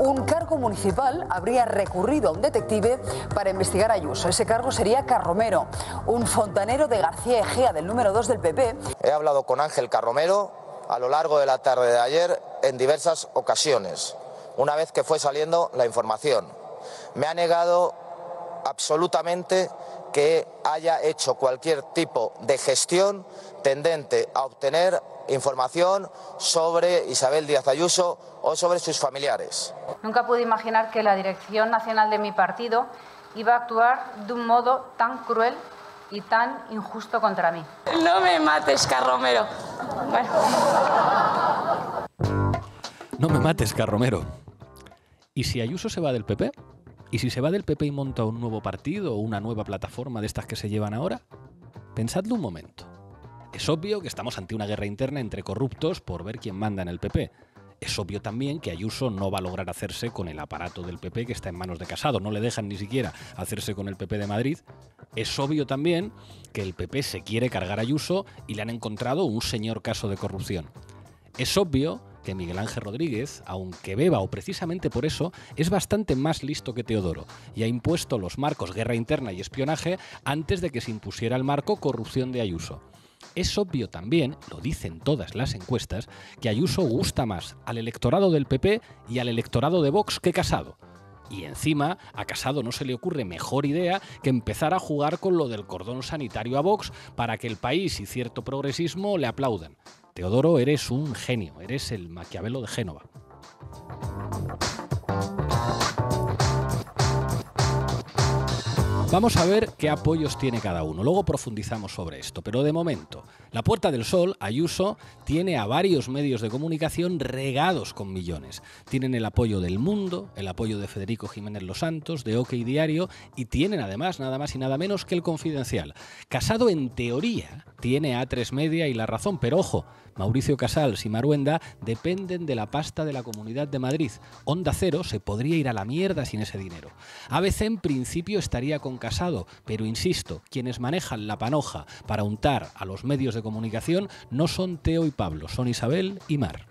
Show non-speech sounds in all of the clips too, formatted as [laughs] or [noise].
un cargo municipal habría recurrido a un detective para investigar a Ayuso. Ese cargo sería Carromero, un fontanero de García Ejea, del número 2 del PP. He hablado con Ángel Carromero a lo largo de la tarde de ayer en diversas ocasiones, una vez que fue saliendo la información. Me ha negado absolutamente que haya hecho cualquier tipo de gestión tendente a obtener información sobre Isabel Díaz Ayuso o sobre sus familiares. Nunca pude imaginar que la dirección nacional de mi partido iba a actuar de un modo tan cruel y tan injusto contra mí. No me mates, Carromero. Bueno. No me mates, Carromero. ¿Y si Ayuso se va del PP? ¿Y si se va del PP y monta un nuevo partido o una nueva plataforma de estas que se llevan ahora? Pensadlo un momento. Es obvio que estamos ante una guerra interna entre corruptos por ver quién manda en el PP. Es obvio también que Ayuso no va a lograr hacerse con el aparato del PP que está en manos de Casado, no le dejan ni siquiera hacerse con el PP de Madrid. Es obvio también que el PP se quiere cargar a Ayuso y le han encontrado un señor caso de corrupción. Es obvio que Miguel Ángel Rodríguez, aunque beba o precisamente por eso, es bastante más listo que Teodoro y ha impuesto los marcos guerra interna y espionaje antes de que se impusiera el marco corrupción de Ayuso. Es obvio también, lo dicen todas las encuestas, que Ayuso gusta más al electorado del PP y al electorado de Vox que Casado. Y encima, a Casado no se le ocurre mejor idea que empezar a jugar con lo del cordón sanitario a Vox para que el país y cierto progresismo le aplaudan. Teodoro, eres un genio, eres el Maquiavelo de Génova. Vamos a ver qué apoyos tiene cada uno, luego profundizamos sobre esto, pero de momento, la Puerta del Sol, Ayuso, tiene a varios medios de comunicación regados con millones. Tienen el apoyo del mundo, el apoyo de Federico Jiménez Los Santos, de OK Diario, y tienen además nada más y nada menos que el Confidencial. Casado en teoría tiene A3 Media y La Razón, pero ojo, Mauricio Casals y Maruenda dependen de la pasta de la Comunidad de Madrid. Onda Cero se podría ir a la mierda sin ese dinero. ABC en principio estaría con Casado, pero insisto, quienes manejan la panoja para untar a los medios de comunicación no son Teo y Pablo, son Isabel y Mar.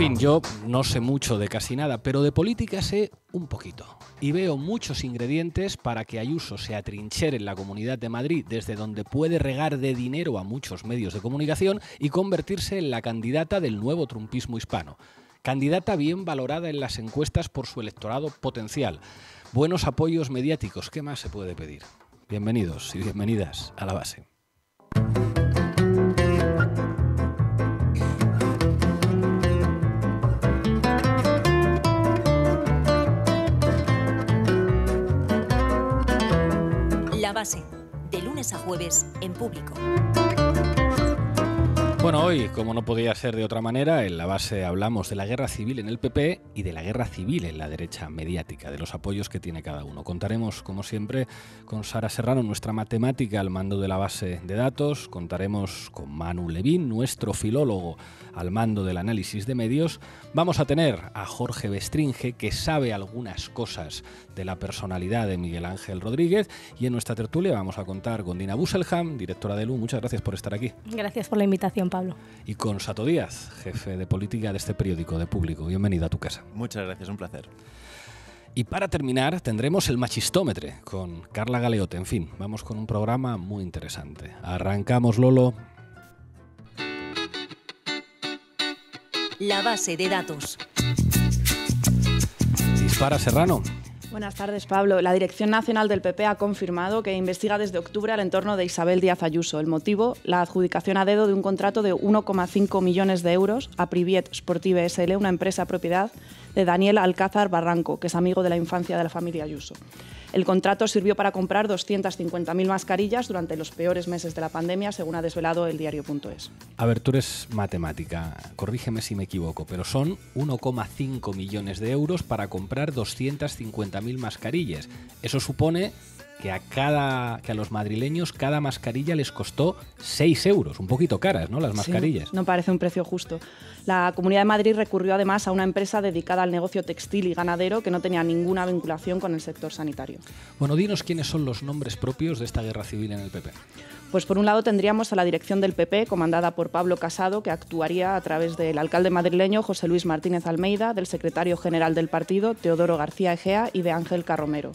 fin, yo no sé mucho de casi nada, pero de política sé un poquito. Y veo muchos ingredientes para que Ayuso se atrinchere en la Comunidad de Madrid, desde donde puede regar de dinero a muchos medios de comunicación y convertirse en la candidata del nuevo trumpismo hispano. Candidata bien valorada en las encuestas por su electorado potencial. Buenos apoyos mediáticos, ¿qué más se puede pedir? Bienvenidos y bienvenidas a la base. de lunes a jueves en público. Bueno, hoy, como no podía ser de otra manera, en la base hablamos de la guerra civil en el PP y de la guerra civil en la derecha mediática, de los apoyos que tiene cada uno. Contaremos, como siempre, con Sara Serrano, nuestra matemática al mando de la base de datos. Contaremos con Manu Levín, nuestro filólogo al mando del análisis de medios. Vamos a tener a Jorge Bestringe, que sabe algunas cosas de la personalidad de Miguel Ángel Rodríguez. Y en nuestra tertulia vamos a contar con Dina Busselham, directora de LU. Muchas gracias por estar aquí. Gracias por la invitación. Pablo. Y con Sato Díaz, jefe de política de este periódico de público. Bienvenido a tu casa. Muchas gracias, un placer. Y para terminar, tendremos el machistómetre con Carla Galeote. En fin, vamos con un programa muy interesante. Arrancamos, Lolo. La base de datos. Dispara Serrano. Buenas tardes, Pablo. La Dirección Nacional del PP ha confirmado que investiga desde octubre al entorno de Isabel Díaz Ayuso. El motivo, la adjudicación a dedo de un contrato de 1,5 millones de euros a Priviet Sportive SL, una empresa propiedad de Daniel Alcázar Barranco, que es amigo de la infancia de la familia Ayuso. El contrato sirvió para comprar 250.000 mascarillas durante los peores meses de la pandemia, según ha desvelado el diario.es. A es matemática, corrígeme si me equivoco, pero son 1,5 millones de euros para comprar 250.000 mascarillas. Eso supone que a cada que a los madrileños cada mascarilla les costó 6 euros, un poquito caras, ¿no? Las mascarillas. no parece un precio justo. La Comunidad de Madrid recurrió además a una empresa dedicada al negocio textil y ganadero que no tenía ninguna vinculación con el sector sanitario. Bueno, dinos quiénes son los nombres propios de esta guerra civil en el PP. Pues por un lado tendríamos a la dirección del PP, comandada por Pablo Casado, que actuaría a través del alcalde madrileño José Luis Martínez Almeida, del secretario general del partido Teodoro García Egea y de Ángel Carromero.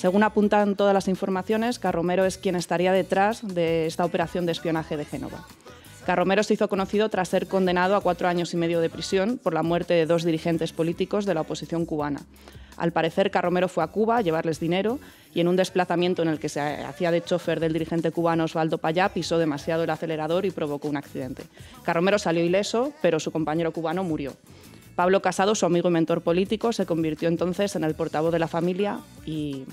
Según apuntan todas las informaciones, Carromero es quien estaría detrás de esta operación de espionaje de Génova. Carromero se hizo conocido tras ser condenado a cuatro años y medio de prisión por la muerte de dos dirigentes políticos de la oposición cubana. Al parecer, Carromero fue a Cuba a llevarles dinero y en un desplazamiento en el que se hacía de chofer del dirigente cubano Osvaldo Payá pisó demasiado el acelerador y provocó un accidente. Carromero salió ileso, pero su compañero cubano murió. Pablo Casado, su amigo y mentor político, se convirtió entonces en el portavoz de la familia y,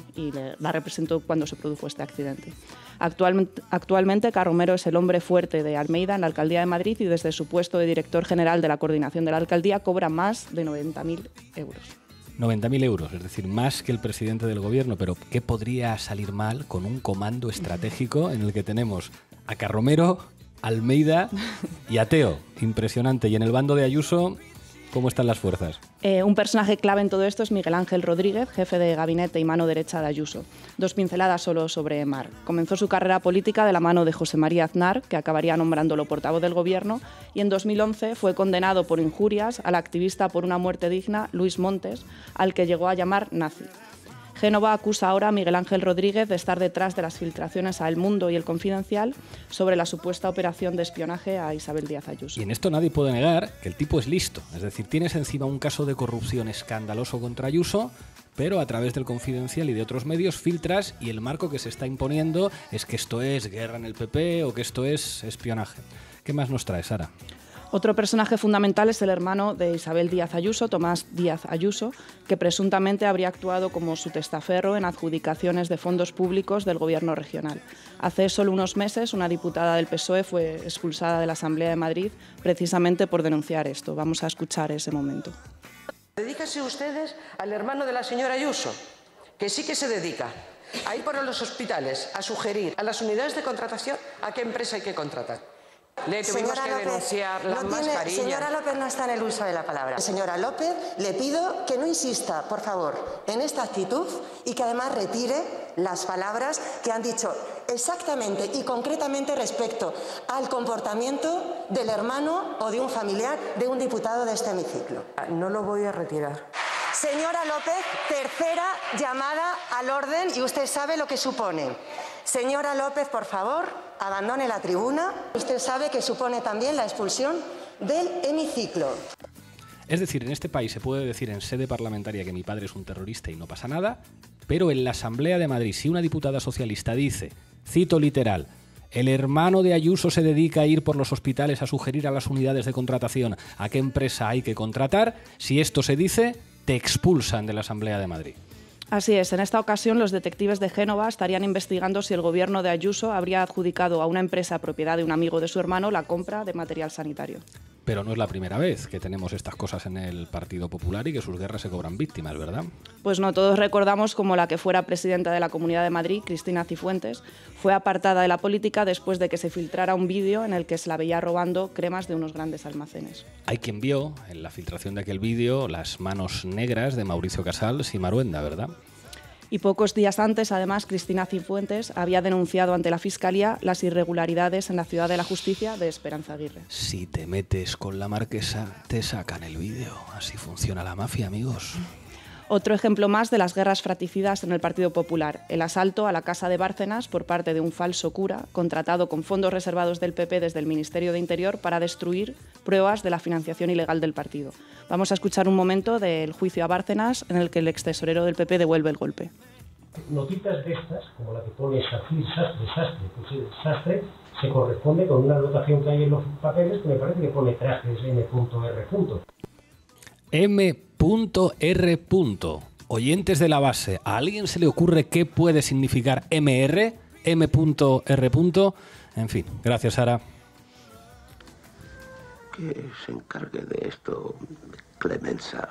la representó cuando se produjo este accidente. Actualmente, actualmente, Carromero es el hombre fuerte de Almeida en la Alcaldía de Madrid y desde su puesto de director general de la coordinación de la Alcaldía cobra más de 90.000 euros. 90.000 euros, es decir, más que el presidente del gobierno, pero ¿qué podría salir mal con un comando estratégico en el que tenemos a Carromero, Almeida y Ateo? Impresionante. Y en el bando de Ayuso, ¿Cómo están las fuerzas? Eh, un personaje clave en todo esto es Miguel Ángel Rodríguez, jefe de gabinete y mano derecha de Ayuso. Dos pinceladas solo sobre Mar. Comenzó su carrera política de la mano de José María Aznar, que acabaría nombrándolo portavoz del gobierno, y en 2011 fue condenado por injurias al activista por una muerte digna, Luis Montes, al que llegó a llamar nazi. Génova acusa ahora a Miguel Ángel Rodríguez de estar detrás de las filtraciones a El Mundo y El Confidencial sobre la supuesta operación de espionaje a Isabel Díaz Ayuso. Y en esto nadie puede negar que el tipo es listo. Es decir, tienes encima un caso de corrupción escandaloso contra Ayuso, pero a través del confidencial y de otros medios filtras y el marco que se está imponiendo es que esto es guerra en el PP o que esto es espionaje. ¿Qué más nos trae, Sara? Otro personaje fundamental es el hermano de Isabel Díaz Ayuso, Tomás Díaz Ayuso, que presuntamente habría actuado como su testaferro en adjudicaciones de fondos públicos del gobierno regional. Hace solo unos meses, una diputada del PSOE fue expulsada de la Asamblea de Madrid precisamente por denunciar esto. Vamos a escuchar ese momento. Dedícase ustedes al hermano de la señora Ayuso, que sí que se dedica a ir por los hospitales, a sugerir a las unidades de contratación a qué empresa hay que contratar. Le Señora López no está en el uso de la palabra. Señora López, le pido que no insista, por favor, en esta actitud y que además retire las palabras que han dicho exactamente y concretamente respecto al comportamiento del hermano o de un familiar de un diputado de este hemiciclo. No lo voy a retirar. Señora López, tercera llamada al orden y usted sabe lo que supone. Señora López, por favor, abandone la tribuna. Usted sabe que supone también la expulsión del hemiciclo. Es decir, en este país se puede decir en sede parlamentaria que mi padre es un terrorista y no pasa nada, pero en la Asamblea de Madrid, si una diputada socialista dice, cito literal, el hermano de Ayuso se dedica a ir por los hospitales a sugerir a las unidades de contratación a qué empresa hay que contratar, si esto se dice, te expulsan de la Asamblea de Madrid. Así es, en esta ocasión los detectives de Génova estarían investigando si el gobierno de Ayuso habría adjudicado a una empresa propiedad de un amigo de su hermano la compra de material sanitario. Pero no es la primera vez que tenemos estas cosas en el Partido Popular y que sus guerras se cobran víctimas, ¿verdad? Pues no, todos recordamos como la que fuera presidenta de la Comunidad de Madrid, Cristina Cifuentes, fue apartada de la política después de que se filtrara un vídeo en el que se la veía robando cremas de unos grandes almacenes. Hay quien vio en la filtración de aquel vídeo las manos negras de Mauricio Casals y Maruenda, ¿verdad? Y pocos días antes, además, Cristina Cifuentes había denunciado ante la Fiscalía las irregularidades en la Ciudad de la Justicia de Esperanza Aguirre. Si te metes con la marquesa, te sacan el vídeo. Así funciona la mafia, amigos. Otro ejemplo más de las guerras fratricidas en el Partido Popular, el asalto a la Casa de Bárcenas por parte de un falso cura contratado con fondos reservados del PP desde el Ministerio de Interior para destruir pruebas de la financiación ilegal del partido. Vamos a escuchar un momento del juicio a Bárcenas en el que el excesorero del PP devuelve el golpe. Notitas de estas, como la que pone Sastre, Sastre, pues Sastre, Sastre, se corresponde con una anotación que hay en los papeles que me parece que pone trajes n.r. M.R. Oyentes de la base, ¿a alguien se le ocurre qué puede significar MR? M.R. En fin, gracias Sara. Que se encargue de esto Clemenza,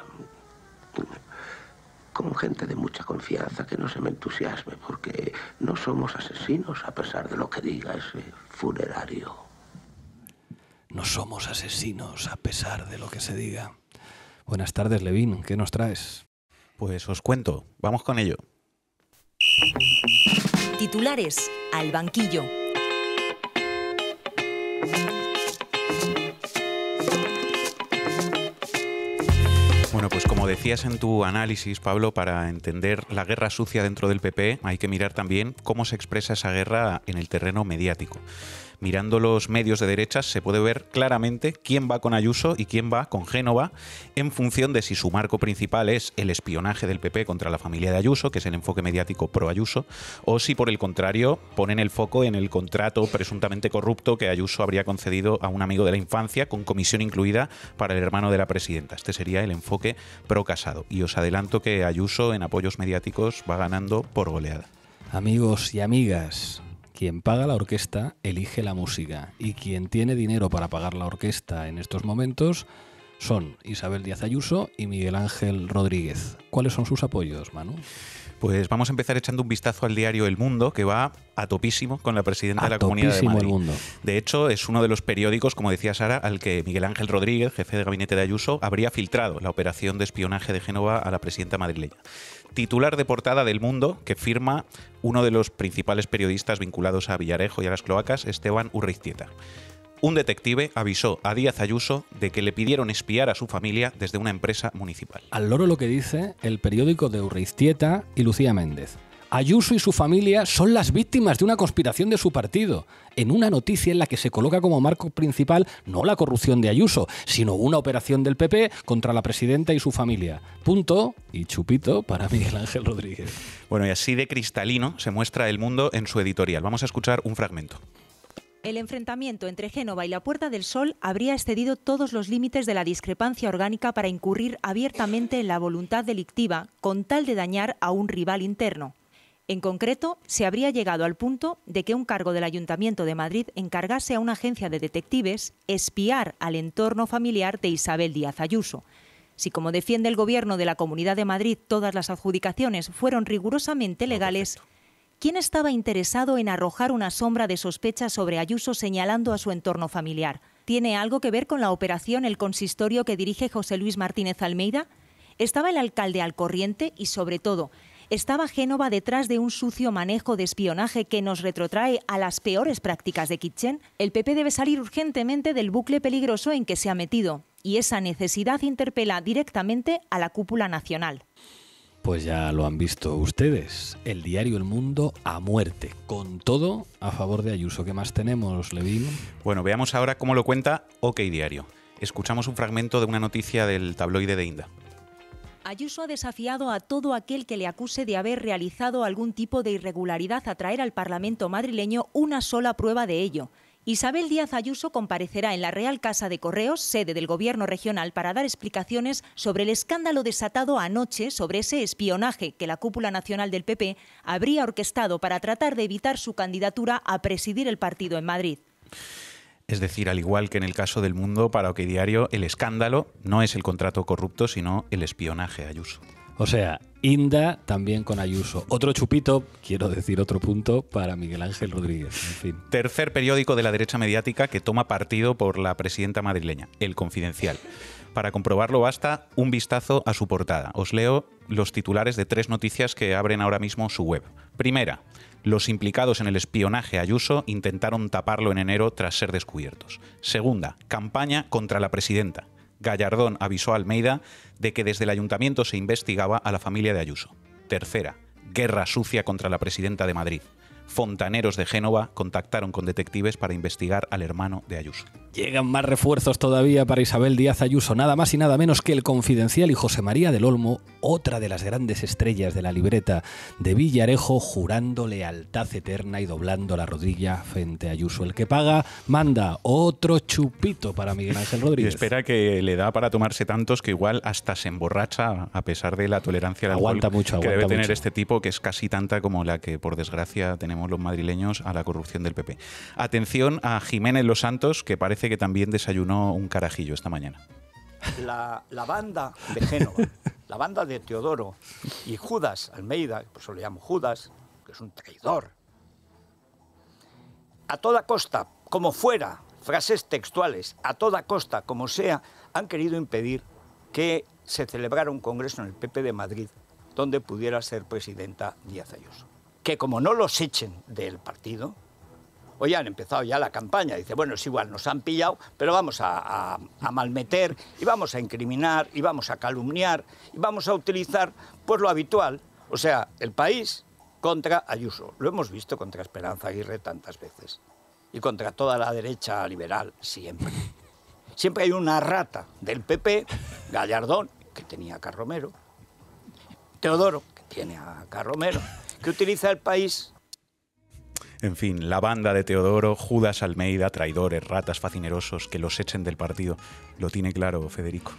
con gente de mucha confianza que no se me entusiasme, porque no somos asesinos a pesar de lo que diga ese funerario. No somos asesinos a pesar de lo que se diga. Buenas tardes, Levín. ¿Qué nos traes? Pues os cuento. Vamos con ello. Titulares al banquillo. Bueno, pues como decías en tu análisis, Pablo, para entender la guerra sucia dentro del PP hay que mirar también cómo se expresa esa guerra en el terreno mediático mirando los medios de derechas, se puede ver claramente quién va con Ayuso y quién va con Génova, en función de si su marco principal es el espionaje del PP contra la familia de Ayuso, que es el enfoque mediático pro Ayuso, o si por el contrario ponen el foco en el contrato presuntamente corrupto que Ayuso habría concedido a un amigo de la infancia, con comisión incluida para el hermano de la presidenta. Este sería el enfoque pro casado. Y os adelanto que Ayuso en apoyos mediáticos va ganando por goleada. Amigos y amigas, quien paga la orquesta elige la música y quien tiene dinero para pagar la orquesta en estos momentos son Isabel Díaz Ayuso y Miguel Ángel Rodríguez. ¿Cuáles son sus apoyos, Manu? Pues vamos a empezar echando un vistazo al diario El Mundo, que va a topísimo con la presidenta de la Comunidad de Madrid. El mundo. De hecho, es uno de los periódicos, como decía Sara, al que Miguel Ángel Rodríguez, jefe de gabinete de Ayuso, habría filtrado la operación de espionaje de Génova a la presidenta madrileña. Titular de portada del Mundo, que firma uno de los principales periodistas vinculados a Villarejo y a las cloacas, Esteban Urriztieta un detective avisó a Díaz Ayuso de que le pidieron espiar a su familia desde una empresa municipal. Al loro lo que dice el periódico de urriztieta y Lucía Méndez. Ayuso y su familia son las víctimas de una conspiración de su partido, en una noticia en la que se coloca como marco principal no la corrupción de Ayuso, sino una operación del PP contra la presidenta y su familia. Punto y chupito para Miguel Ángel Rodríguez. Bueno, y así de cristalino se muestra el mundo en su editorial. Vamos a escuchar un fragmento. El enfrentamiento entre Génova y la Puerta del Sol habría excedido todos los límites de la discrepancia orgánica para incurrir abiertamente en la voluntad delictiva con tal de dañar a un rival interno. En concreto, se habría llegado al punto de que un cargo del Ayuntamiento de Madrid encargase a una agencia de detectives espiar al entorno familiar de Isabel Díaz Ayuso. Si, como defiende el Gobierno de la Comunidad de Madrid, todas las adjudicaciones fueron rigurosamente legales, ¿Quién estaba interesado en arrojar una sombra de sospecha sobre Ayuso señalando a su entorno familiar? ¿Tiene algo que ver con la operación el consistorio que dirige José Luis Martínez Almeida? ¿Estaba el alcalde al corriente y, sobre todo, estaba Génova detrás de un sucio manejo de espionaje que nos retrotrae a las peores prácticas de Kitchen? El PP debe salir urgentemente del bucle peligroso en que se ha metido y esa necesidad interpela directamente a la cúpula nacional. Pues ya lo han visto ustedes. El diario El Mundo a muerte. Con todo a favor de Ayuso. ¿Qué más tenemos, Levin? Bueno, veamos ahora cómo lo cuenta OK Diario. Escuchamos un fragmento de una noticia del tabloide de Inda. Ayuso ha desafiado a todo aquel que le acuse de haber realizado algún tipo de irregularidad a traer al Parlamento madrileño una sola prueba de ello. Isabel Díaz Ayuso comparecerá en la Real Casa de Correos, sede del Gobierno regional, para dar explicaciones sobre el escándalo desatado anoche sobre ese espionaje que la cúpula nacional del PP habría orquestado para tratar de evitar su candidatura a presidir el partido en Madrid. Es decir, al igual que en el caso del mundo, para OK Diario, el escándalo no es el contrato corrupto, sino el espionaje, Ayuso. O sea, Inda también con Ayuso. Otro chupito, quiero decir otro punto, para Miguel Ángel Rodríguez. Tercer periódico de la derecha mediática que toma partido por la presidenta madrileña, El Confidencial. Para comprobarlo basta un vistazo a su portada. Os leo los titulares de tres noticias que abren ahora mismo su web. Primera, los implicados en el espionaje Ayuso intentaron taparlo en enero tras ser descubiertos. Segunda, campaña contra la presidenta. Gallardón avisó a Almeida de que desde el ayuntamiento se investigaba a la familia de Ayuso. Tercera, guerra sucia contra la presidenta de Madrid. Fontaneros de Génova contactaron con detectives para investigar al hermano de Ayuso. Llegan más refuerzos todavía para Isabel Díaz Ayuso, nada más y nada menos que el confidencial y José María del Olmo, otra de las grandes estrellas de la libreta de Villarejo, jurando lealtad eterna y doblando la rodilla frente a Ayuso. El que paga manda otro chupito para Miguel Ángel Rodríguez. espera que le da para tomarse tantos que igual hasta se emborracha a pesar de la tolerancia al aguanta mucho, que debe tener este tipo, que es casi tanta como la que por desgracia tenemos los madrileños a la corrupción del PP. Atención a Jiménez Los Santos, que parece que también desayunó un carajillo esta mañana. La, la banda de Génova, [laughs] la banda de Teodoro y Judas Almeida, por eso le llamo Judas, que es un traidor, a toda costa, como fuera, frases textuales, a toda costa, como sea, han querido impedir que se celebrara un congreso en el PP de Madrid donde pudiera ser presidenta Díaz Ayuso. Que como no los echen del partido, ya han empezado ya la campaña. Dice, bueno, es igual, nos han pillado, pero vamos a, malmeter y vamos a incriminar y vamos a calumniar y vamos a utilizar pues lo habitual. O sea, el país contra Ayuso. Lo hemos visto contra Esperanza Aguirre tantas veces. Y contra toda la derecha liberal, siempre. Siempre hay una rata del PP, Gallardón, que tenía a Carromero, Teodoro, que tiene a Carromero, que utiliza el país en fin, la banda de Teodoro, Judas Almeida, traidores, ratas, facinerosos, que los echen del partido. Lo tiene claro Federico.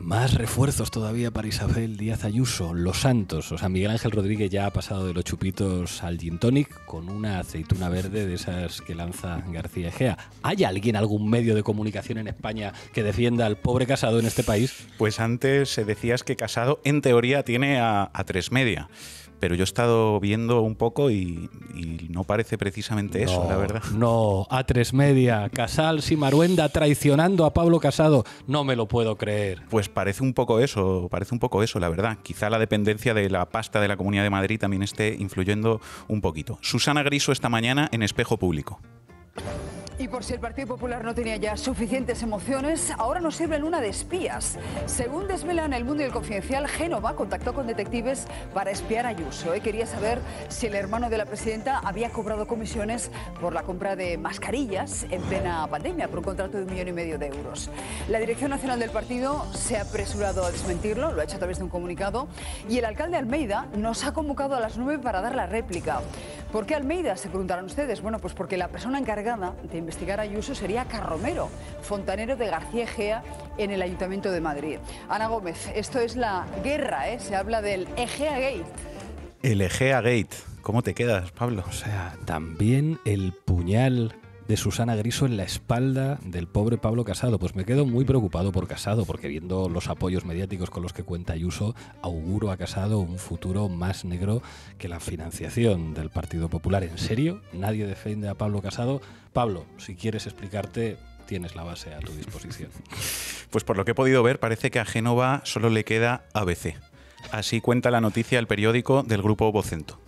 Más refuerzos todavía para Isabel Díaz Ayuso, Los Santos. O sea, Miguel Ángel Rodríguez ya ha pasado de los chupitos al gin tonic con una aceituna verde de esas que lanza García Egea. ¿Hay alguien, algún medio de comunicación en España que defienda al pobre Casado en este país? Pues antes se decías que Casado, en teoría, tiene a, a tres media pero yo he estado viendo un poco y, no parece precisamente eso, la verdad. No, a tres Media, Casal Maruenda traicionando a Pablo Casado, no me lo puedo creer. Pues parece un poco eso, parece un poco eso, la verdad. Quizá la dependencia de la pasta de la Comunidad de Madrid también esté influyendo un poquito. Susana Griso esta mañana en Espejo Público. Y por si el Partido Popular no tenía ya suficientes emociones, ahora nos sirven una de espías. Según desvelan el mundo y el confidencial, Génova contactó con detectives para espiar a Ayuso. Quería saber si el hermano de la presidenta había cobrado comisiones por la compra de mascarillas en plena pandemia, por un contrato de un millón y medio de euros. La Dirección Nacional del Partido se ha apresurado a desmentirlo, lo ha hecho a través de un comunicado, y el alcalde Almeida nos ha convocado a las nueve para dar la réplica. ¿Por qué Almeida? Se preguntarán ustedes. Bueno, pues porque la persona encargada de investigar a Ayuso sería Carromero, fontanero de García Egea en el Ayuntamiento de Madrid. Ana Gómez, esto es la guerra, ¿eh? se habla del Egea Gate. El Egea Gate, ¿cómo te quedas, Pablo? O sea, también el puñal de Susana Griso en la espalda del pobre Pablo Casado. Pues me quedo muy preocupado por Casado, porque viendo los apoyos mediáticos con los que cuenta Ayuso, auguro a Casado un futuro más negro que la financiación del Partido Popular. ¿En serio? ¿Nadie defiende a Pablo Casado? Pablo, si quieres explicarte, tienes la base a tu disposición. [laughs] Pues por lo que he podido ver, parece que a Génova solo le queda ABC. Así cuenta la noticia el periódico del grupo Vocento.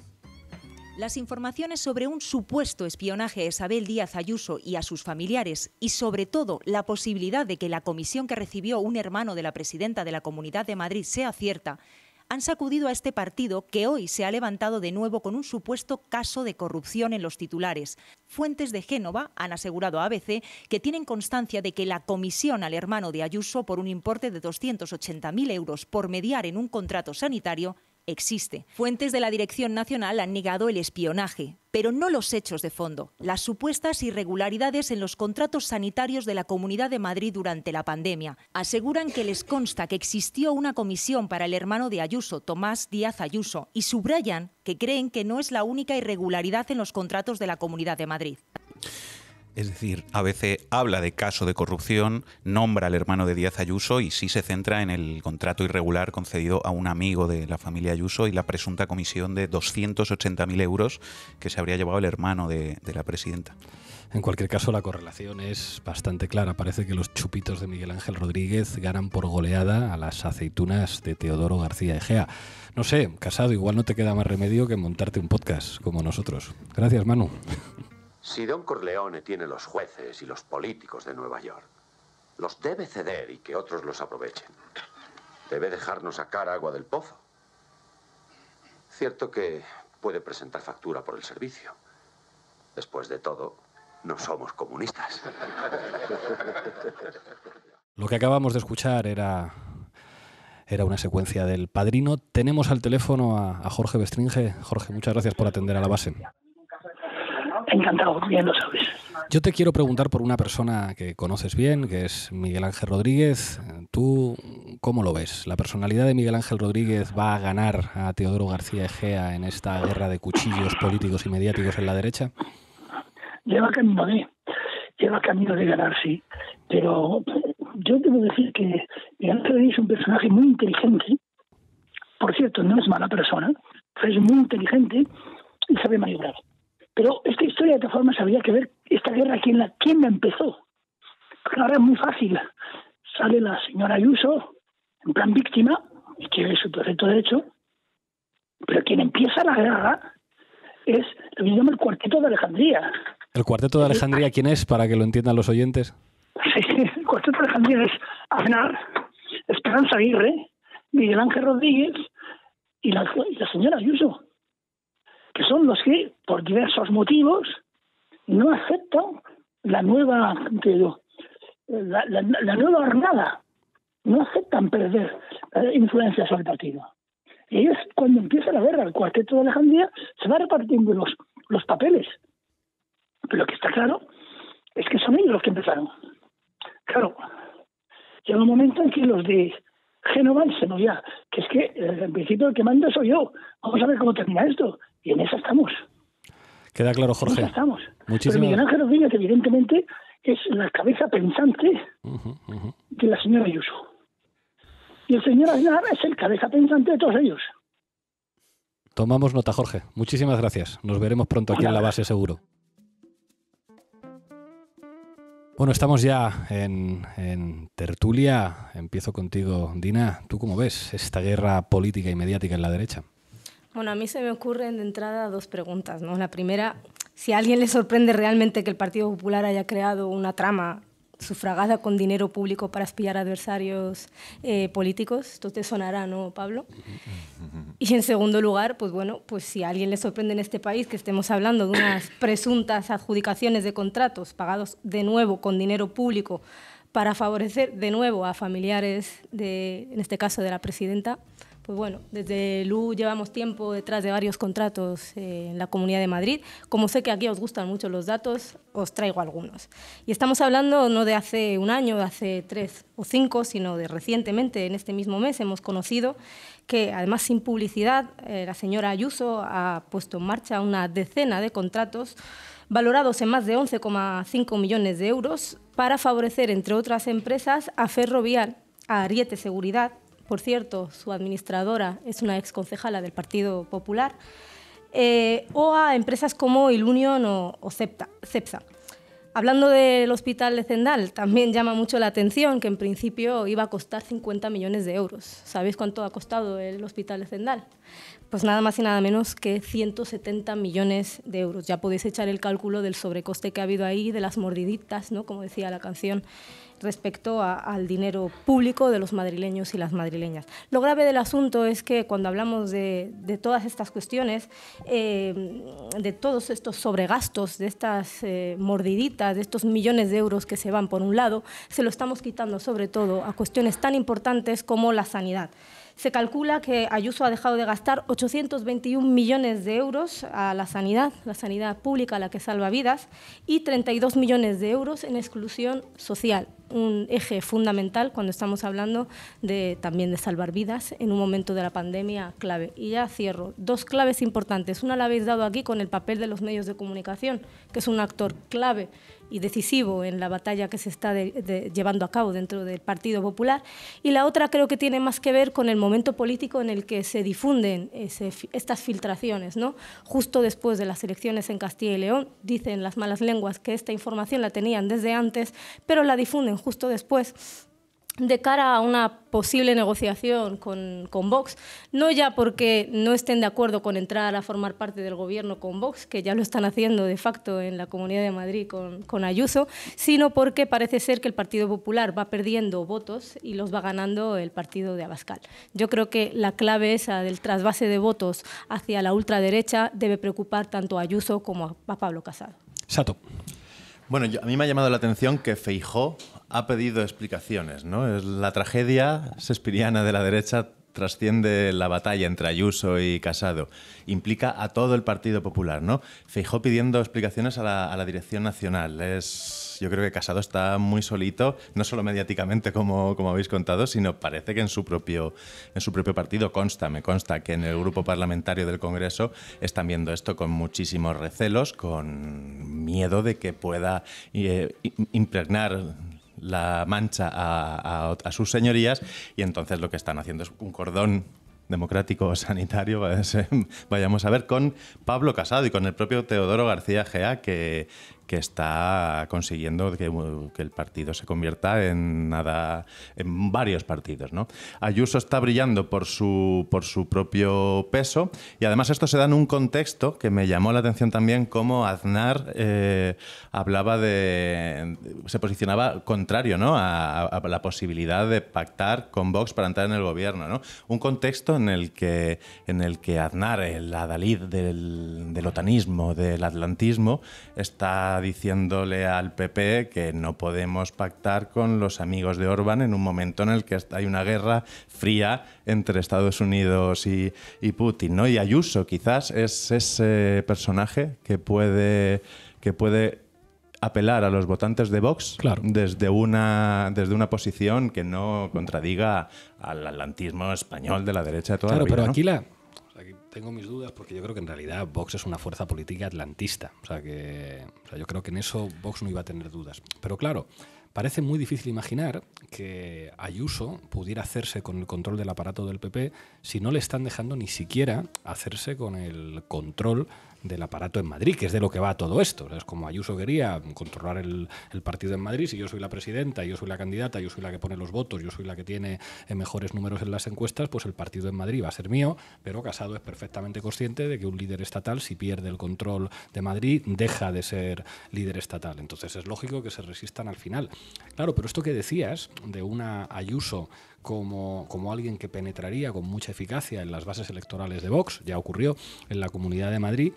Las informaciones sobre un supuesto espionaje a Isabel Díaz Ayuso y a sus familiares y sobre todo la posibilidad de que la comisión que recibió un hermano de la presidenta de la Comunidad de Madrid sea cierta han sacudido a este partido que hoy se ha levantado de nuevo con un supuesto caso de corrupción en los titulares. Fuentes de Génova han asegurado a ABC que tienen constancia de que la comisión al hermano de Ayuso por un importe de 280.000 euros por mediar en un contrato sanitario existe. Fuentes de la Dirección Nacional han negado el espionaje, pero no los hechos de fondo, las supuestas irregularidades en los contratos sanitarios de la Comunidad de Madrid durante la pandemia. Aseguran que les consta que existió una comisión para el hermano de Ayuso, Tomás Díaz Ayuso, y subrayan que creen que no es la única irregularidad en los contratos de la Comunidad de Madrid. Es decir, a veces habla de caso de corrupción, nombra al hermano de Díaz Ayuso y sí se centra en el contrato irregular concedido a un amigo de la familia Ayuso y la presunta comisión de 280.000 euros que se habría llevado el hermano de, de la presidenta. En cualquier caso, la correlación es bastante clara. Parece que los chupitos de Miguel Ángel Rodríguez ganan por goleada a las aceitunas de Teodoro García Egea. No sé, casado, igual no te queda más remedio que montarte un podcast como nosotros. Gracias, Manu. Si Don Corleone tiene los jueces y los políticos de Nueva York, los debe ceder y que otros los aprovechen. Debe dejarnos sacar agua del pozo. Cierto que puede presentar factura por el servicio. Después de todo, no somos comunistas. [laughs] Lo que acabamos de escuchar era, era una secuencia del padrino. Tenemos al teléfono a Jorge Bestringe. Jorge, muchas gracias por atender a la base encantado bien lo sabes. Yo te quiero preguntar por una persona que conoces bien, que es Miguel Ángel Rodríguez. ¿Tú cómo lo ves? ¿La personalidad de Miguel Ángel Rodríguez va a ganar a Teodoro García Egea en esta guerra de cuchillos políticos y mediáticos en la derecha? Lleva camino de, lleva camino de ganar, sí. Pero yo debo decir que Miguel Ángel Rodríguez es un personaje muy inteligente. Por cierto, no es mala persona, es muy inteligente y sabe maniobrar. Pero esta historia, de todas formas, había que ver esta guerra, quién la, quién la empezó. claro es muy fácil. Sale la señora Ayuso, en plan víctima, y quiere su perfecto derecho, pero quien empieza la guerra es lo que llama el Cuarteto de Alejandría. ¿El Cuarteto de Alejandría quién es, para que lo entiendan los oyentes? [laughs] Sí, el Cuarteto de Alejandría es Aznar, Esperanza Aguirre, Miguel Ángel Rodríguez y la señora Ayuso son los que, por diversos motivos, no aceptan la nueva, la, nueva armada no aceptan perder eh, influencia sobre el partido. Y es cuando empieza la guerra, el cuarteto de Alejandría se va repartiendo los, los papeles. Pero lo que está claro es que son ellos los que empezaron. Claro, llega un momento en que los de Génova se no, que es que eh, en principio el que manda soy yo, vamos a ver cómo termina esto. Y en eso estamos. Queda claro, Jorge. En estamos. Muchísimas... Miguel Ángel Rodríguez, evidentemente, es la cabeza pensante de la señora Ayuso. Y el señor Aznar es el cabeza pensante de todos ellos. Tomamos nota, Jorge. Muchísimas gracias. Nos veremos pronto aquí en la base, seguro. Bueno, estamos ya en, en, tertulia. Empiezo contigo, Dina. ¿Tú cómo ves esta guerra política y mediática en la derecha? Bueno, a mí se me ocurren de entrada dos preguntas. ¿no? La primera, si a alguien le sorprende realmente que el Partido Popular haya creado una trama sufragada con dinero público para espiar adversarios eh, políticos. Esto te sonará, ¿no, Pablo? [laughs] Y en segundo lugar, pues bueno, pues si a alguien le sorprende en este país que estemos hablando de unas presuntas adjudicaciones de contratos pagados de nuevo con dinero público para favorecer de nuevo a familiares de, en este caso, de la presidenta, pues bueno, desde LU llevamos tiempo detrás de varios contratos eh, en la Comunidad de Madrid. Como sé que aquí os gustan mucho los datos, os traigo algunos. Y estamos hablando no de hace un año, de hace tres o cinco, sino de recientemente, en este mismo mes, hemos conocido que, además sin publicidad, eh, la señora Ayuso ha puesto en marcha una decena de contratos valorados en más de 11,5 millones de euros para favorecer, entre otras empresas, a Ferrovial, a Ariete Seguridad, por cierto, su administradora es una ex concejala del Partido Popular, eh, o a empresas como Ilunion o, o CEPSA. Hablando del hospital de Zendal, también llama mucho la atención que en principio iba a costar 50 millones de euros. ¿Sabéis cuánto ha costado el hospital de Zendal? Pues nada más y nada menos que 170 millones de euros. Ya podéis echar el cálculo del sobrecoste que ha habido ahí, de las mordiditas, ¿no? como decía la canción respecto al dinero público de los madrileños y las madrileñas. Lo grave del asunto es que cuando hablamos de, todas estas cuestiones, eh, de todos estos sobregastos, de estas eh, mordiditas, de estos millones de euros que se van por un lado, se lo estamos quitando sobre todo a cuestiones tan importantes como la sanidad. Se calcula que Ayuso ha dejado de gastar 821 millones de euros a la sanidad, la sanidad pública, la que salva vidas, y 32 millones de euros en exclusión social un eje fundamental cuando estamos hablando de, también de salvar vidas en un momento de la pandemia clave. Y ya cierro, dos claves importantes. Una la habéis dado aquí con el papel de los medios de comunicación, que es un actor clave y decisivo en la batalla que se está llevando a cabo dentro del Partido Popular. Y la otra creo que tiene más que ver con el momento político en el que se difunden estas filtraciones. ¿no? Justo después de las elecciones en Castilla y León, dicen las malas lenguas que esta información la tenían desde antes, pero la difunden justo después de cara a una posible negociación con, con, Vox, no ya porque no estén de acuerdo con entrar a formar parte del gobierno con Vox, que ya lo están haciendo de facto en la Comunidad de Madrid con, con Ayuso, sino porque parece ser que el Partido Popular va perdiendo votos y los va ganando el partido de Abascal. Yo creo que la clave esa del trasvase de votos hacia la ultraderecha debe preocupar tanto a Ayuso como a, a Pablo Casado. Sato. Bueno, a mí me ha llamado la atención que Feijó ha pedido explicaciones, ¿no? Es la tragedia sespiriana de la derecha trasciende la batalla entre Ayuso y Casado. Implica a todo el Partido Popular, ¿no? Feijó pidiendo explicaciones a la, a la dirección nacional. Es yo creo que Casado está muy solito, no solo mediáticamente como, como habéis contado, sino parece que en su, propio, en su propio partido consta, me consta que en el grupo parlamentario del Congreso están viendo esto con muchísimos recelos, con miedo de que pueda eh, impregnar la mancha a, sus señorías y entonces lo que están haciendo es un cordón democrático sanitario, [laughs] vayamos a ver, con Pablo Casado y con el propio Teodoro García Gea, que, que está consiguiendo que, el partido se convierta en nada en varios partidos. ¿no? Ayuso está brillando por su, por su propio peso y además esto se da en un contexto que me llamó la atención también como Aznar eh, hablaba de se posicionaba contrario a, la posibilidad de pactar con Vox para entrar en el gobierno. Un contexto en el que, en el que Aznar, el adalid del, del otanismo, del atlantismo, está diciéndole al PP que no podemos pactar con los amigos de Orban en un momento en el que hay una guerra fría entre Estados Unidos y, Putin. ¿no? Y Ayuso quizás es ese personaje que puede, que puede apelar a los votantes de Vox desde, una, desde una posición que no contradiga al atlantismo español de la derecha de claro, Pero tengo mis dudas porque yo creo que en realidad Vox es una fuerza política atlantista. O sea, que yo creo que en eso Vox no iba a tener dudas. Pero claro, parece muy difícil imaginar que Ayuso pudiera hacerse con el control del aparato del PP si no le están dejando ni siquiera hacerse con el control del aparato en Madrid, que es de lo que va todo esto. Es como Ayuso quería controlar el, el, partido en Madrid, si yo soy la presidenta, yo soy la candidata, yo soy la que pone los votos, yo soy la que tiene eh, mejores números en las encuestas, pues el partido en Madrid va a ser mío, pero Casado es perfectamente consciente de que un líder estatal, si pierde el control de Madrid, deja de ser líder estatal. Entonces es lógico que se resistan al final. Claro, pero esto que decías de una Ayuso como, como alguien que penetraría con mucha eficacia en las bases electorales de Vox, ya ocurrió en la Comunidad de Madrid,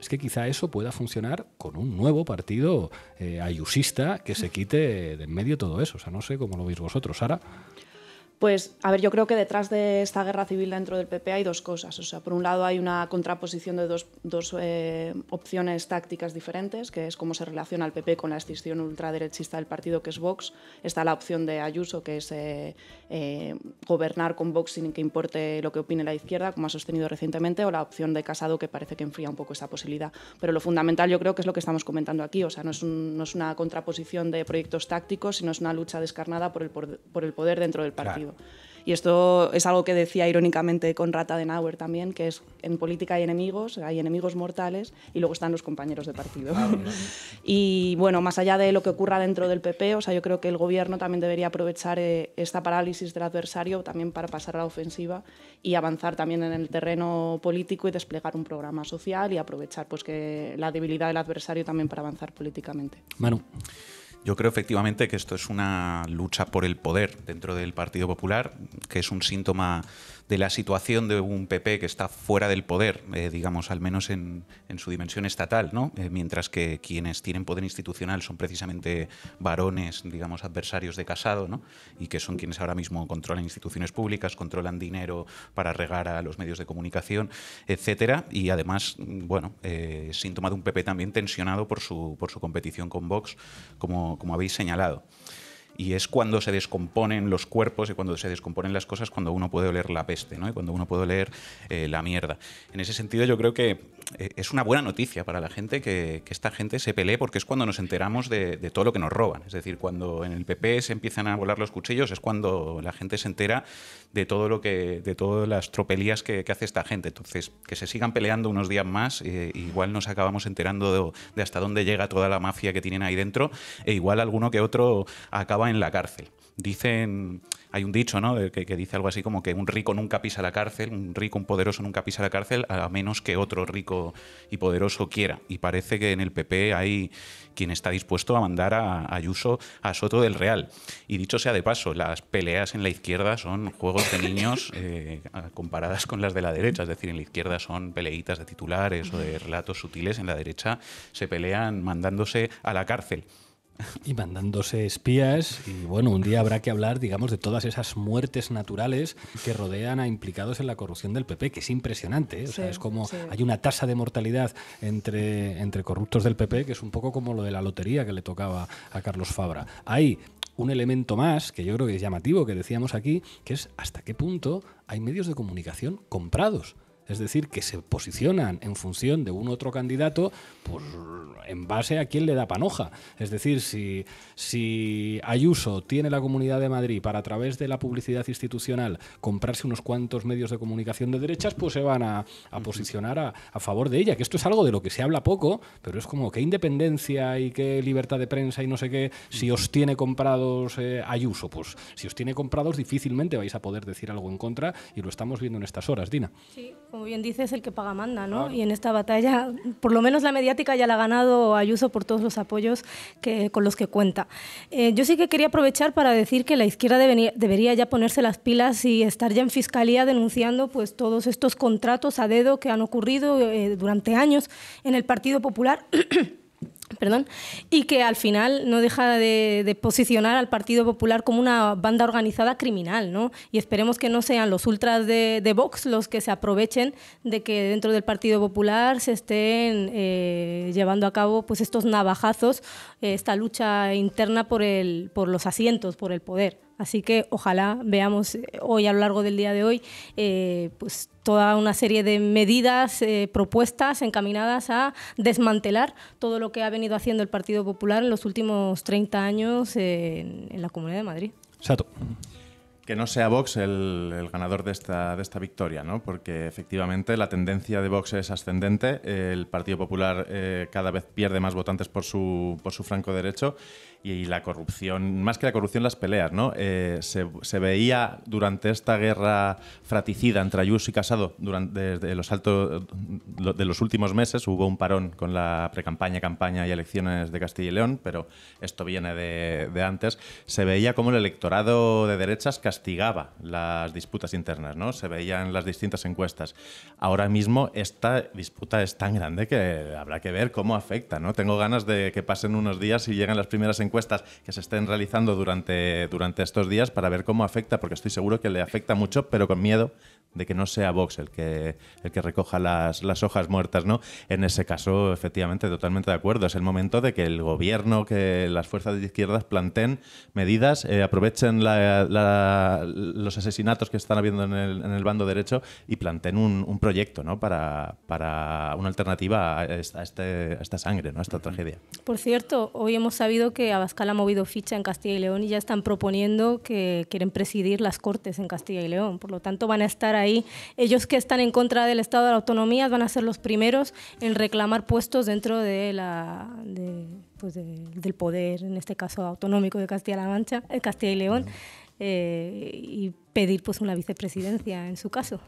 es que quizá eso pueda funcionar con un nuevo partido eh, ayusista que se quite de en medio todo eso. O sea, no sé cómo lo veis vosotros, Sara. Pues, a ver, yo creo que detrás de esta guerra civil dentro del PP hay dos cosas. O sea, por un lado hay una contraposición de dos, eh, opciones tácticas diferentes, que es cómo se relaciona el PP con la extinción ultraderechista del partido, que es Vox. Está la opción de Ayuso, que es eh, eh, gobernar con Vox sin que importe lo que opine la izquierda, como ha sostenido recientemente, o la opción de Casado, que parece que enfría un poco esta posibilidad. Pero lo fundamental yo creo que es lo que estamos comentando aquí. O sea, no es, una contraposición de proyectos tácticos, sino es una lucha descarnada por el, el poder dentro del partido. Y esto es algo que decía irónicamente de Adenauer también, que es en política hay enemigos, hay enemigos mortales y luego están los compañeros de partido. [laughs] y bueno, más allá de lo que ocurra dentro del PP, o sea, yo creo que el gobierno también debería aprovechar eh, esta parálisis del adversario también para pasar a la ofensiva y avanzar también en el terreno político y desplegar un programa social y aprovechar pues que la debilidad del adversario también para avanzar políticamente. Manu. Yo creo efectivamente que esto es una lucha por el poder dentro del Partido Popular, que es un síntoma de la situación de un PP que está fuera del poder, eh, digamos, al menos en, su dimensión estatal, ¿no? Eh, mientras que quienes tienen poder institucional son precisamente varones, digamos, adversarios de Casado, y que son quienes ahora mismo controlan instituciones públicas, controlan dinero para regar a los medios de comunicación, etcétera, y además, bueno, eh, síntoma de un PP también tensionado por su, por su competición con Vox, como, como habéis señalado y es cuando se descomponen los cuerpos y cuando se descomponen las cosas cuando uno puede oler la peste, ¿no? Y cuando uno puede oler eh, la mierda. En ese sentido yo creo que eh, es una buena noticia para la gente que, esta gente se pelee porque es cuando nos enteramos de, todo lo que nos roban. Es decir, cuando en el PP se empiezan a volar los cuchillos es cuando la gente se entera de todo lo que, de todas las tropelías que, hace esta gente. Entonces, que se sigan peleando unos días más, eh, igual nos acabamos enterando de hasta dónde llega toda la mafia que tienen ahí dentro e igual alguno que otro acaba en la cárcel dicen, hay un dicho ¿no? que, dice algo así como que un rico nunca pisa la cárcel, un rico, un poderoso nunca pisa la cárcel a menos que otro rico y poderoso quiera. Y parece que en el PP hay quien está dispuesto a mandar a Ayuso a Soto del Real. Y dicho sea de paso, las peleas en la izquierda son juegos de niños [laughs] eh, comparadas con las de la derecha. Es decir, en la izquierda son peleitas de titulares o de relatos sutiles, en la derecha se pelean mandándose a la cárcel y mandándose espías. Y bueno, un día habrá que hablar, digamos, de todas esas muertes naturales que rodean a implicados en la corrupción del PP, que es impresionante. ¿eh? O sea, es como hay una tasa de mortalidad entre, entre corruptos del PP que es un poco como lo de la lotería que le tocaba a Carlos Fabra. Hay un elemento más que yo creo que es llamativo, que decíamos aquí, que es hasta qué punto hay medios de comunicación comprados. Es decir, que se posicionan en función de un otro candidato pues, en base a quién le da panoja. Es decir, si, Ayuso tiene la Comunidad de Madrid para a través de la publicidad institucional comprarse unos cuantos medios de comunicación de derechas, pues se van a, posicionar a, favor de ella. Que esto es algo de lo que se habla poco, pero es como qué independencia y qué libertad de prensa y no sé qué, si os tiene comprados eh, Ayuso, pues si os tiene comprados difícilmente vais a poder decir algo en contra y lo estamos viendo en estas horas, Dina. Sí, como bien es el que paga manda, ¿no? Y en esta batalla, por lo menos la mediática ya la ha ganado Ayuso por todos los apoyos que, con los que cuenta. Eh, yo sí que quería aprovechar para decir que la izquierda debería ya ponerse las pilas y estar ya en fiscalía denunciando pues, todos estos contratos a dedo que han ocurrido eh, durante años en el Partido Popular. [coughs] perdón, y que al final no deja de, posicionar al Partido Popular como una banda organizada criminal, ¿no? Y esperemos que no sean los ultras de, Vox los que se aprovechen de que dentro del Partido Popular se estén eh, llevando a cabo pues estos navajazos, eh, esta lucha interna por, el, por los asientos, por el poder. Así que ojalá veamos eh, hoy a lo largo del día de hoy eh, pues toda una serie de medidas, eh, propuestas encaminadas a desmantelar todo lo que ha venido haciendo el Partido Popular en los últimos 30 años en, la Comunidad de Madrid que no sea Vox el, ganador de esta, de esta victoria, ¿no? porque efectivamente la tendencia de Vox es ascendente, el Partido Popular eh, cada vez pierde más votantes por su, por su franco derecho y, la corrupción, más que la corrupción, las peleas. ¿no? Eh, se, veía durante esta guerra fraticida entre Ayuso y Casado, durante los, altos, de los últimos meses, hubo un parón con la precampaña, campaña y elecciones de Castilla y León, pero esto viene de, antes, se veía como el electorado de derechas castigaba las disputas internas, ¿no? Se veían las distintas encuestas. Ahora mismo esta disputa es tan grande que habrá que ver cómo afecta, ¿no? Tengo ganas de que pasen unos días y lleguen las primeras encuestas que se estén realizando durante, durante estos días para ver cómo afecta, porque estoy seguro que le afecta mucho, pero con miedo de que no sea Vox el que, el que recoja las, las, hojas muertas, ¿no? En ese caso, efectivamente, totalmente de acuerdo. Es el momento de que el gobierno, que las fuerzas de izquierdas planteen medidas, eh, aprovechen los asesinatos que están habiendo en el, bando derecho y planteen un, proyecto, ¿no? Para, para una alternativa a, esta, este, esta sangre, ¿no? A esta tragedia. Por cierto, hoy hemos sabido que Abascal ha movido ficha en Castilla y León y ya están proponiendo que quieren presidir las cortes en Castilla y León. Por lo tanto, van a estar ahí. Ellos que están en contra del Estado de la Autonomía van a ser los primeros en reclamar puestos dentro de la, pues del poder, en este caso autonómico de Castilla-La Mancha, eh, Castilla y León, eh, y pedir pues una vicepresidencia en su caso.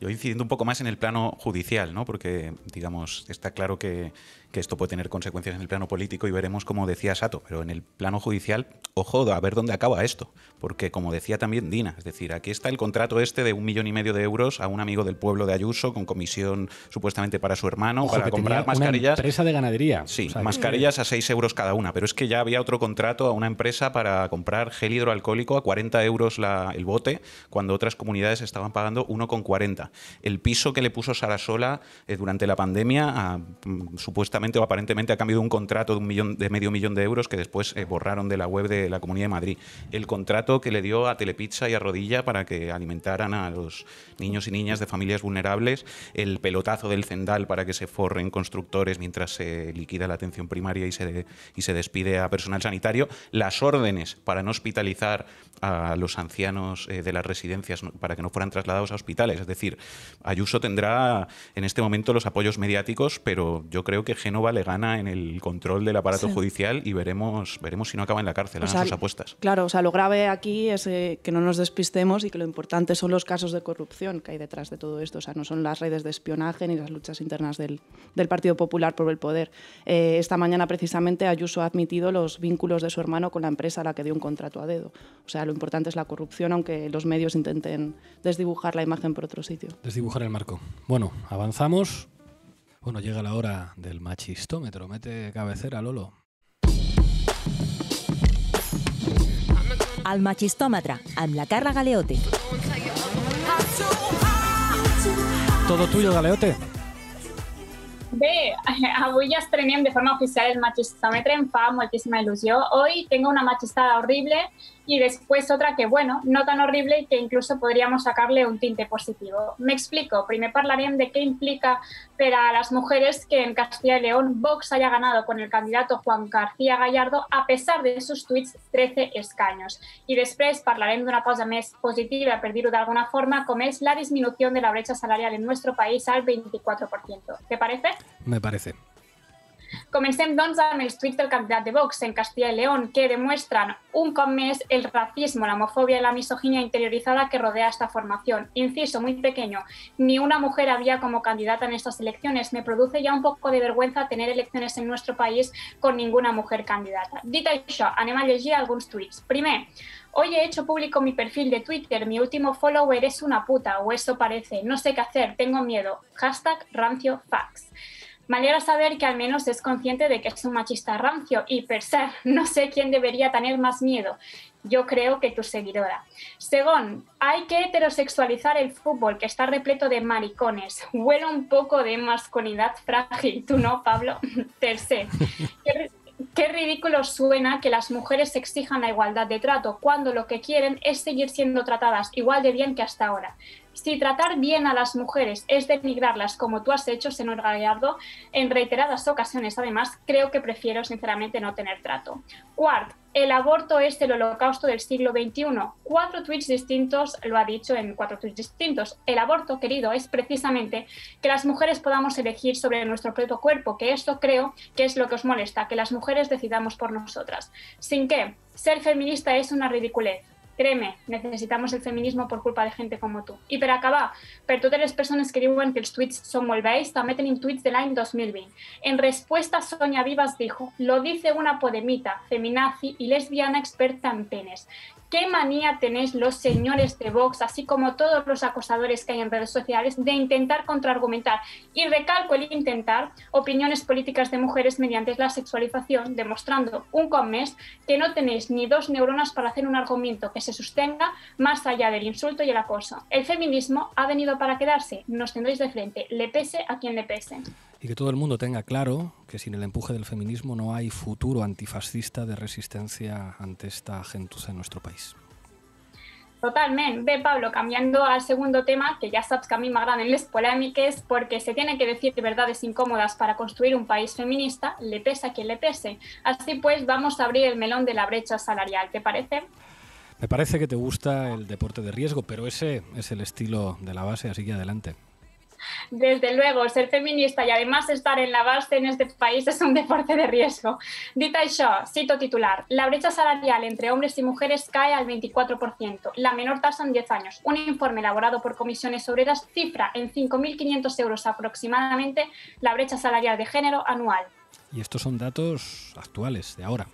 Yo incidiendo un poco más en el plano judicial, ¿no? porque digamos, está claro que que esto puede tener consecuencias en el plano político y veremos, como decía Sato, pero en el plano judicial, ojo, a ver dónde acaba esto, porque como decía también Dina, es decir, aquí está el contrato este de un millón y medio de euros a un amigo del pueblo de Ayuso con comisión supuestamente para su hermano, para comprar mascarillas. Una empresa de ganadería. Sí, mascarillas a 6 euros cada una, pero es que ya había otro contrato a una empresa para comprar gel hidroalcohólico a 40 euros la, el bote, cuando otras comunidades estaban pagando 1,40. El piso que le puso Sarasola eh, durante la pandemia a mm, supuestamente o aparentemente a cambio un contrato de, un millón, de medio millón de euros que después eh, borraron de la web de la Comunidad de Madrid. El contrato que le dio a Telepizza y a Rodilla para que alimentaran a los niños y niñas de familias vulnerables, el pelotazo del Cendal para que se forren constructores mientras se liquida la atención primaria y se, y se despide a personal sanitario, las órdenes para no hospitalizar a los ancianos eh, de las residencias para que no fueran trasladados a hospitales. Es decir, Ayuso tendrá en este momento los apoyos mediáticos, pero yo creo que no vale gana en el control del aparato judicial y veremos, veremos si no acaba en la cárcel, en sus apuestas. Claro, o sea, lo grave aquí es eh, que no nos despistemos y que lo importante son los casos de corrupción que hay detrás de todo esto, o sea, no son las redes de espionaje ni las luchas internas del, Partido Popular por el poder. Eh, esta mañana precisamente Ayuso ha admitido los vínculos de su hermano con la empresa a la que dio un contrato a dedo. O sea, lo importante es la corrupción, aunque los medios intenten desdibujar la imagen por otro sitio. Desdibujar el marco. Bueno, avanzamos. Bueno, llega la hora del machistómetro. Mete cabecera, Lolo. Al machistómetro, con la Carla Galeote. Todo tuyo, Galeote. Ve, avui [laughs] ja estrenem de forma oficial el machistómetro. en fa muchísima ilusión. Hoy tengo una machistada horrible, y después otra que, bueno, no tan horrible y que incluso podríamos sacarle un tinte positivo. Me explico, Primero, hablaré de qué implica para las mujeres que en Castilla y León Vox haya ganado con el candidato Juan García Gallardo a pesar de sus tweets 13 escaños. Y después, hablaré de una cosa más positiva, perdido de alguna forma, como es la disminución de la brecha salarial en nuestro país al 24%. ¿Te parece? Me parece. Comencé en amb els tuits del candidat de Vox en Castilla y León que demuestran un cop el racismo, la homofobia y la misoginia interiorizada que rodea esta formación. Inciso muy pequeño, ni una mujer había como candidata en estas elecciones. Me produce ya un poco de vergüenza tener elecciones en nuestro país con ninguna mujer candidata. Dita això, anem a algunos tuits. Primer, Hoy he hecho público mi perfil de Twitter. Mi último follower es una puta, o eso parece. No sé qué hacer, tengo miedo. Hashtag ranciofax. Me saber que al menos es consciente de que es un machista rancio y per se, [laughs] no sé quién debería tener más miedo. Yo creo que tu seguidora. Según, hay que heterosexualizar el fútbol, que está repleto de maricones. Huele un poco de masculinidad frágil, ¿tú no, Pablo? Tercer, [laughs] [laughs] qué ridículo suena que las mujeres exijan la igualdad de trato cuando lo que quieren es seguir siendo tratadas igual de bien que hasta ahora. Si tratar bien a las mujeres es denigrarlas como tú has hecho, señor Gallardo, en reiteradas ocasiones además, creo que prefiero sinceramente no tener trato. Cuarto, el aborto es el holocausto del siglo XXI. Cuatro tweets distintos lo ha dicho en cuatro tweets distintos. El aborto, querido, es precisamente que las mujeres podamos elegir sobre nuestro propio cuerpo, que esto creo que es lo que os molesta, que las mujeres decidamos por nosotras. Sin que, ser feminista es una ridiculez Créeme, necesitamos el feminismo por culpa de gente como tú. Y para acabar, pero todas las personas que diuen que los tuits son molt vells, meten en tuits de l'any 2020. En respuesta, Sonia Vivas dijo, lo dice una podemita, feminazi y lesbiana experta en penes. ¿Qué manía tenéis los señores de Vox, así como todos los acosadores que hay en redes sociales, de intentar contraargumentar? Y recalco el intentar opiniones políticas de mujeres mediante la sexualización, demostrando un mes que no tenéis ni dos neuronas para hacer un argumento que se sostenga más allá del insulto y el acoso. El feminismo ha venido para quedarse, nos tendréis de frente, le pese a quien le pese y que todo el mundo tenga claro que sin el empuje del feminismo no hay futuro antifascista de resistencia ante esta gentuza en nuestro país. Totalmente. Ve, Pablo, cambiando al segundo tema, que ya sabes que a mí me agradan las polémicas, porque se tiene que decir verdades incómodas para construir un país feminista, le pesa que le pese. Así pues, vamos a abrir el melón de la brecha salarial, ¿te parece? Me parece que te gusta el deporte de riesgo, pero ese es el estilo de la base, así que adelante. Desde luego, ser feminista y además estar en la base en este país es un deporte de riesgo. Dita Shaw, cito titular, la brecha salarial entre hombres y mujeres cae al 24%, la menor tasa en 10 años. Un informe elaborado por comisiones obreras cifra en 5.500 euros aproximadamente la brecha salarial de género anual. Y estos son datos actuales de ahora.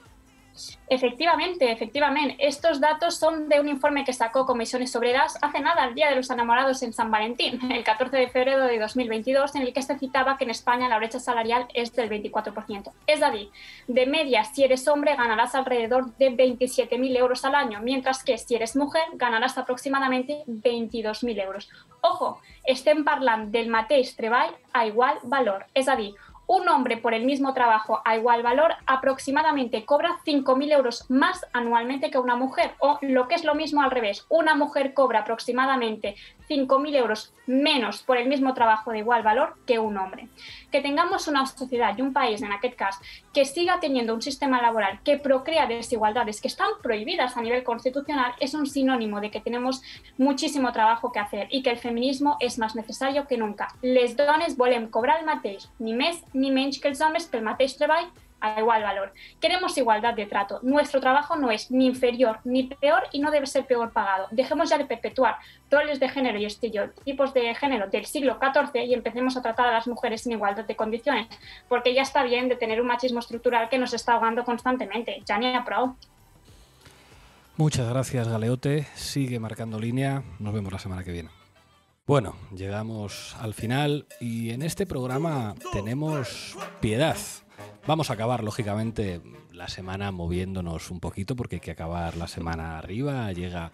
Efectivamente, efectivamente. Estos datos son de un informe que sacó Comisiones Obreras hace nada, el Día de los Enamorados en San Valentín, [laughs] el 14 de febrero de 2022, en el que se citaba que en España la brecha salarial es del 24%. Es decir, de media, si eres hombre, ganarás alrededor de 27.000 euros al año, mientras que si eres mujer, ganarás aproximadamente 22.000 euros. Ojo, Estén parlant del mateix treball a igual valor, Es decir un hombre por el mismo trabajo a igual valor aproximadamente cobra 5.000 euros más anualmente que una mujer, o lo que es lo mismo al revés, una mujer cobra aproximadamente 5.000 euros menos por el mismo trabajo de igual valor que un hombre. Que tengamos una sociedad y un país, en aquel caso, que siga teniendo un sistema laboral que procrea desigualdades que están prohibidas a nivel constitucional es un sinónimo de que tenemos muchísimo trabajo que hacer y que el feminismo es más necesario que nunca. Les dones volen cobrar el mateix, ni mes ni menys que els homes pel mateix treball a igual valor. Queremos igualdad de trato. Nuestro trabajo no es ni inferior ni peor y no debe ser peor pagado. Dejemos ya de perpetuar roles de género y tipos de género del siglo XIV y empecemos a tratar a las mujeres sin igualdad de condiciones, porque ya está bien de tener un machismo estructural que nos está ahogando constantemente. Jania Pro. Muchas gracias, Galeote. Sigue marcando línea. Nos vemos la semana que viene. Bueno, llegamos al final y en este programa tenemos piedad. Vamos a acabar, lógicamente, la semana moviéndonos un poquito porque hay que acabar la semana arriba, llega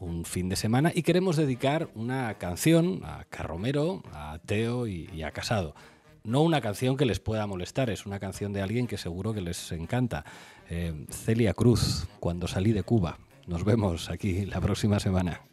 un fin de semana y queremos dedicar una canción a Carromero, a Teo y, a Casado no una canción que les pueda molestar, es una canción de alguien que seguro que les encanta. Eh, Celia Cruz, cuando salí de Cuba. Nos vemos aquí la próxima semana.